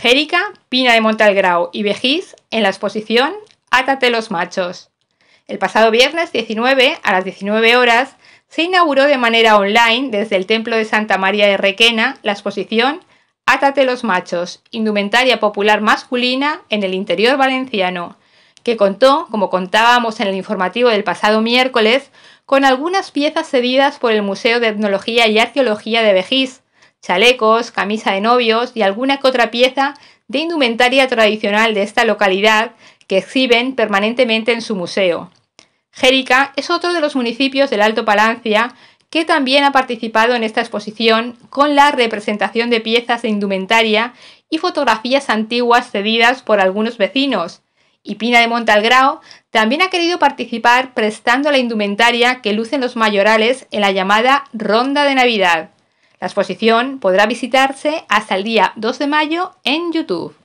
Jérica, Pina de Montalgrau y Vejiz en la exposición Átate los machos. El pasado viernes 19 a las 19 horas se inauguró de manera online desde el Templo de Santa María de Requena la exposición Átate los machos, indumentaria popular masculina en el interior valenciano, que contó, como contábamos en el informativo del pasado miércoles, con algunas piezas cedidas por el Museo de Etnología y Arqueología de Vejís, chalecos, camisa de novios y alguna que otra pieza de indumentaria tradicional de esta localidad que exhiben permanentemente en su museo. Jérica es otro de los municipios del Alto Palancia que también ha participado en esta exposición con la representación de piezas de indumentaria y fotografías antiguas cedidas por algunos vecinos. Y Pina de Montalgrao también ha querido participar prestando la indumentaria que lucen los mayorales en la llamada Ronda de Navidad. La exposición podrá visitarse hasta el día 2 de mayo en YouTube.